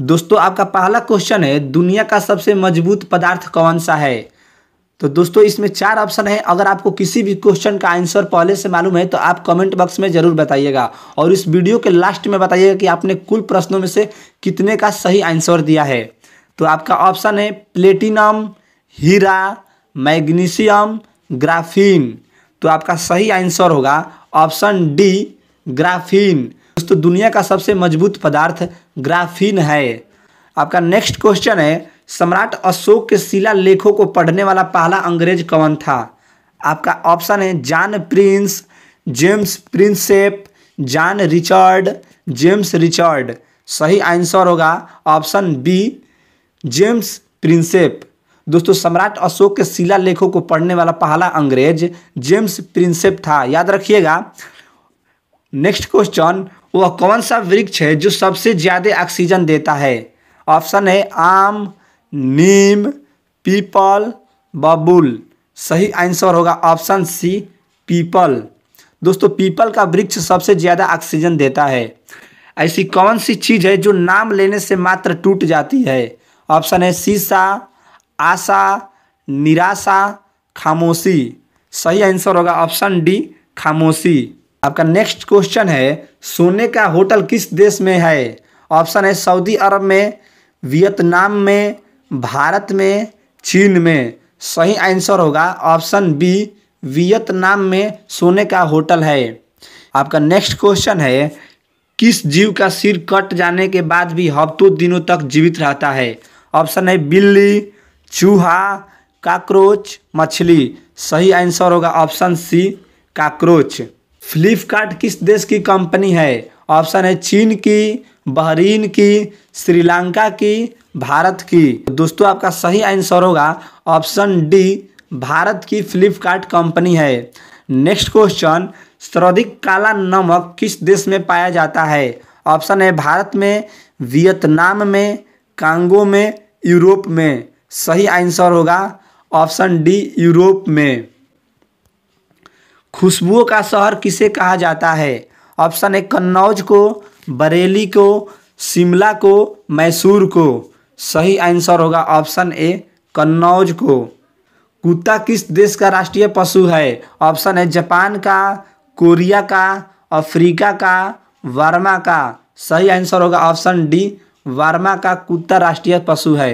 दोस्तों आपका पहला क्वेश्चन है दुनिया का सबसे मजबूत पदार्थ कौन सा है तो दोस्तों इसमें चार ऑप्शन है अगर आपको किसी भी क्वेश्चन का आंसर पहले से मालूम है तो आप कमेंट बॉक्स में जरूर बताइएगा और इस वीडियो के लास्ट में बताइएगा कि आपने कुल प्रश्नों में से कितने का सही आंसर दिया है तो आपका ऑप्शन है प्लेटिनम हीरा मैग्नीशियम ग्राफीन तो आपका सही आंसर होगा ऑप्शन डी ग्राफीन दोस्तों दुनिया का सबसे मजबूत पदार्थ ग्राफीन है आपका नेक्स्ट क्वेश्चन है सम्राट अशोक के शिला लेखों को पढ़ने वाला पहला अंग्रेज कौन था आपका ऑप्शन है John Prince James Prinsep John Richard James Richard सही आंसर होगा ऑप्शन बी जेम्स प्रिंसेप दोस्तों सम्राट अशोक के शिला लेखों को पढ़ने वाला पहला अंग्रेज जेम्स प्रिंसेप था याद रखिएगा नेक्स्ट क्वेश्चन वह कौन सा वृक्ष है जो सबसे ज़्यादा ऑक्सीजन देता है ऑप्शन है आम नीम पीपल बबुल सही आंसर होगा ऑप्शन सी पीपल दोस्तों पीपल का वृक्ष सबसे ज़्यादा ऑक्सीजन देता है ऐसी कौन सी चीज़ है जो नाम लेने से मात्र टूट जाती है ऑप्शन है शीशा आशा निराशा खामोशी सही आंसर होगा ऑप्शन डी खामोशी आपका नेक्स्ट क्वेश्चन है सोने का होटल किस देश में है ऑप्शन है सऊदी अरब में वियतनाम में भारत में चीन में सही आंसर होगा ऑप्शन बी वियतनाम में सोने का होटल है आपका नेक्स्ट क्वेश्चन है किस जीव का सिर कट जाने के बाद भी हफ्तों दिनों तक जीवित रहता है ऑप्शन है बिल्ली चूहा काकरोच मछली सही आंसर होगा ऑप्शन सी काकरोच फ्लिपकार्ट किस देश की कंपनी है ऑप्शन है चीन की बहरीन की श्रीलंका की भारत की दोस्तों आपका सही आंसर होगा ऑप्शन डी भारत की फ्लिपकार्ट कंपनी है नेक्स्ट क्वेश्चन सर्वाधिक काला नमक किस देश में पाया जाता है ऑप्शन है भारत में वियतनाम में कांगो में यूरोप में सही आंसर होगा ऑप्शन डी यूरोप में खुशबुओं का शहर किसे कहा जाता है ऑप्शन ए कन्नौज को बरेली को शिमला को मैसूर को सही आंसर होगा ऑप्शन ए कन्नौज को कुत्ता किस देश का राष्ट्रीय पशु है ऑप्शन है जापान का कोरिया का अफ्रीका का वर्मा का सही आंसर होगा ऑप्शन डी वर्मा का कुत्ता राष्ट्रीय पशु है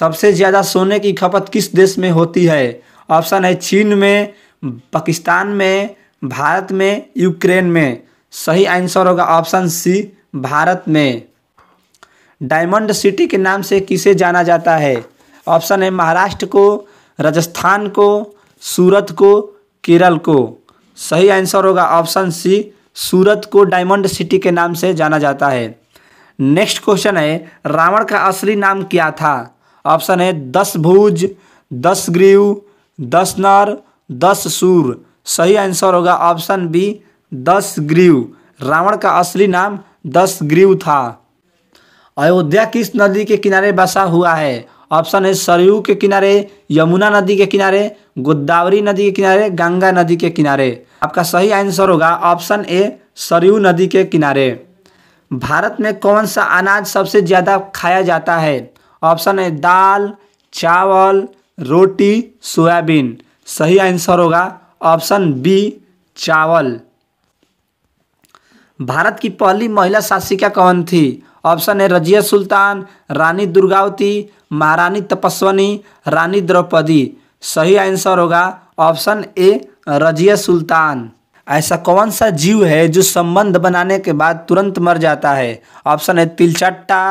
सबसे ज़्यादा सोने की खपत किस देश में होती है ऑप्शन है चीन में पाकिस्तान में भारत में यूक्रेन में सही आंसर होगा ऑप्शन सी भारत में डायमंड सिटी के नाम से किसे जाना जाता है ऑप्शन है महाराष्ट्र को राजस्थान को सूरत को केरल को सही आंसर होगा ऑप्शन सी सूरत को डायमंड सिटी के नाम से जाना जाता है नेक्स्ट क्वेश्चन है रावण का असली नाम क्या था ऑप्शन है दस भुज दस ग्रीव दस नर दस सूर सही आंसर होगा option B Dashagriva Ravan का असली नाम दस ग्रीव था अयोध्या किस नदी के किनारे बसा हुआ है ऑप्शन है सरयू के किनारे यमुना नदी के किनारे गोदावरी नदी के किनारे गंगा नदी के किनारे आपका सही आंसर होगा ऑप्शन ए सरयू नदी के किनारे भारत में कौन सा अनाज सबसे ज़्यादा खाया जाता है ऑप्शन है दाल चावल रोटी सोयाबीन सही आंसर होगा ऑप्शन बी चावल भारत की पहली महिला शासिका कौन थी ऑप्शन है रजिया सुल्तान रानी दुर्गावती महारानी तपस्वनी रानी द्रौपदी सही आंसर होगा ऑप्शन ए रजिया सुल्तान ऐसा कौन सा जीव है जो संबंध बनाने के बाद तुरंत मर जाता है ऑप्शन है तिलचट्टा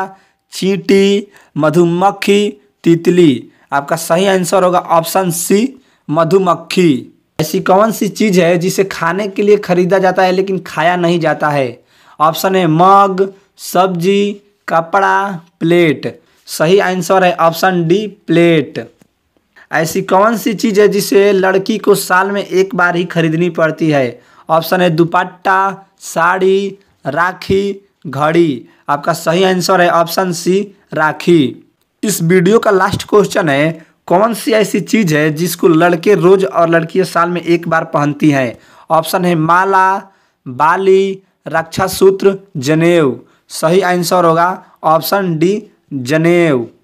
चीटी मधुमक्खी तितली आपका सही आंसर होगा ऑप्शन सी मधुमक्खी ऐसी कौन सी चीज़ है जिसे खाने के लिए खरीदा जाता है लेकिन खाया नहीं जाता है ऑप्शन है मग सब्जी कपड़ा प्लेट सही आंसर है ऑप्शन डी प्लेट ऐसी कौन सी चीज़ है जिसे लड़की को साल में एक बार ही खरीदनी पड़ती है ऑप्शन है दुपट्टा साड़ी राखी घड़ी आपका सही आंसर है ऑप्शन सी राखी इस वीडियो का लास्ट क्वेश्चन है कौन सी ऐसी चीज़ है जिसको लड़के रोज और लड़कियां साल में एक बार पहनती हैं ऑप्शन है माला बाली रक्षा सूत्र जनेऊ सही आंसर होगा ऑप्शन डी जनेऊ